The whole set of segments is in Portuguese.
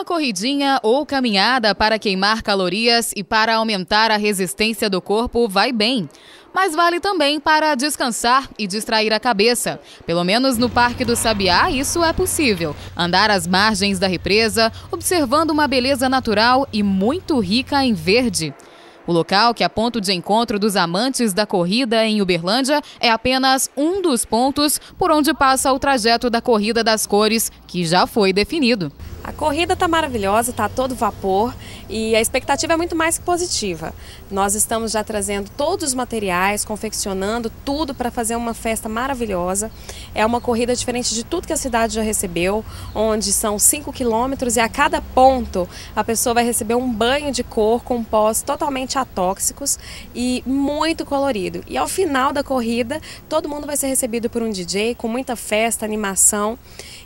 Uma corridinha ou caminhada para queimar calorias e para aumentar a resistência do corpo vai bem. Mas vale também para descansar e distrair a cabeça. Pelo menos no Parque do Sabiá, isso é possível. Andar às margens da represa, observando uma beleza natural e muito rica em verde. O local, que é ponto de encontro dos amantes da corrida em Uberlândia, é apenas um dos pontos por onde passa o trajeto da Corrida das Cores, que já foi definido. A corrida está maravilhosa, está todo vapor e a expectativa é muito mais que positiva. Nós estamos já trazendo todos os materiais, confeccionando tudo para fazer uma festa maravilhosa. É uma corrida diferente de tudo que a cidade já recebeu, onde são 5 quilômetros e a cada ponto a pessoa vai receber um banho de cor com pós totalmente atóxicos e muito colorido. E ao final da corrida, todo mundo vai ser recebido por um DJ com muita festa, animação.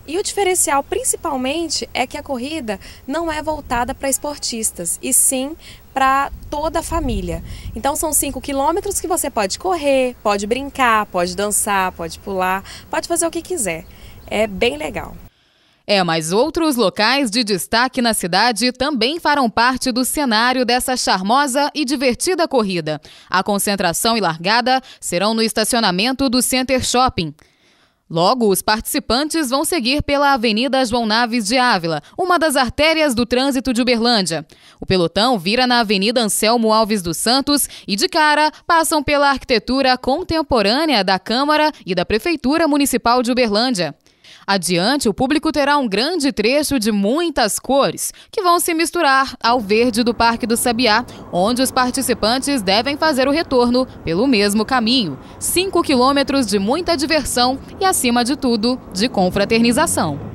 E o diferencial principalmente é é que a corrida não é voltada para esportistas, e sim para toda a família. Então são 5 quilômetros que você pode correr, pode brincar, pode dançar, pode pular, pode fazer o que quiser. É bem legal. É, mas outros locais de destaque na cidade também farão parte do cenário dessa charmosa e divertida corrida. A concentração e largada serão no estacionamento do Center Shopping. Logo, os participantes vão seguir pela Avenida João Naves de Ávila, uma das artérias do trânsito de Uberlândia. O pelotão vira na Avenida Anselmo Alves dos Santos e, de cara, passam pela arquitetura contemporânea da Câmara e da Prefeitura Municipal de Uberlândia. Adiante, o público terá um grande trecho de muitas cores, que vão se misturar ao verde do Parque do Sabiá, onde os participantes devem fazer o retorno pelo mesmo caminho. Cinco quilômetros de muita diversão e, acima de tudo, de confraternização.